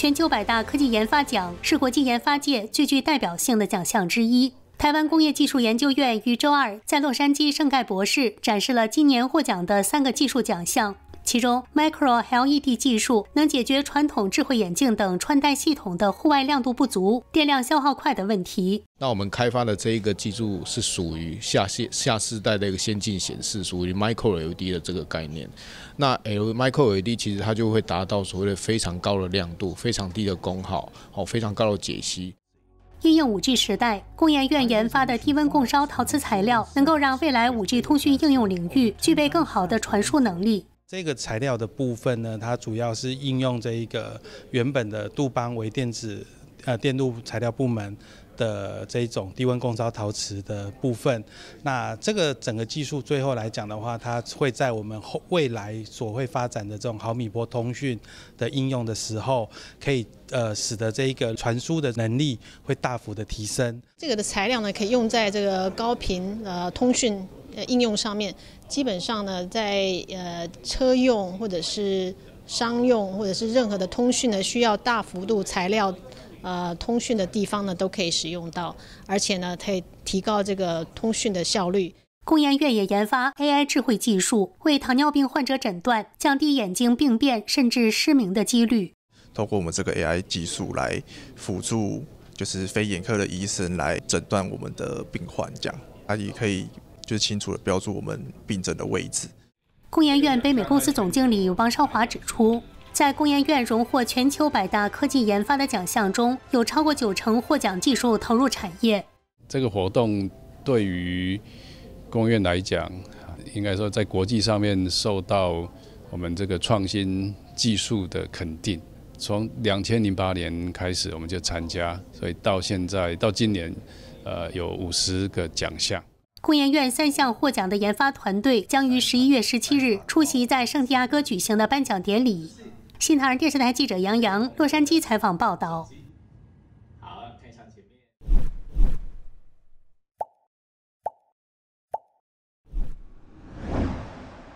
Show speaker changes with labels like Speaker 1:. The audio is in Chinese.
Speaker 1: 全球百大科技研发奖是国际研发界最具代表性的奖项之一。台湾工业技术研究院于周二在洛杉矶圣盖博士展示了今年获奖的三个技术奖项。其中，micro LED 技术能解决传统智慧眼镜等穿戴系统的户外亮度不足、电量消耗快的问题。
Speaker 2: 那我们开发的这一个技术是属于下现下世代的一个先进显示，属于 micro LED 的这个概念。那 L micro LED 其实它就会达到所谓的非常高的亮度、非常低的功耗、哦非常高的解析。
Speaker 1: 应用 5G 时代，工研院研发的低温共烧陶瓷材料，能够让未来 5G 通讯应用领域具备更好的传输能力。
Speaker 3: 这个材料的部分呢，它主要是应用这一个原本的杜邦微电子。呃，电路材料部门的这一种低温共烧陶瓷的部分，那这个整个技术最后来讲的话，它会在我们后未来所会发展的这种毫米波通讯的应用的时候，可以呃使得这一个传输的能力会大幅的提升。
Speaker 4: 这个的材料呢，可以用在这个高频呃通讯呃应用上面，基本上呢，在呃车用或者是商用或者是任何的通讯呢，需要大幅度材料。呃，通讯的地方呢都可以使用到，而且
Speaker 1: 呢，可以提高这个通讯的效率。工研院也研发 AI 智慧技术，为糖尿病患者诊断，降低眼睛病变甚至失明的几率。
Speaker 2: 通过我们这个 AI 技术来辅助，就是非眼科的医生来诊断我们的病患，这样，它也可以就是清楚的标注我们病症的位置。
Speaker 1: 工研院北美公司总经理王少华指出。在工研院荣获全球百大科技研发的奖项中，有超过九成获奖技术投入产业。
Speaker 5: 这个活动对于工研院来讲，应该说在国际上面受到我们这个创新技术的肯定。从两千零八年开始，我们就参加，所以到现在到今年，呃，有五十个奖项。
Speaker 1: 工研院三项获奖的研发团队将于十一月十七日出席在圣地亚哥举行的颁奖典礼。《新唐人电视台》记者杨洋，洛杉矶采访报道。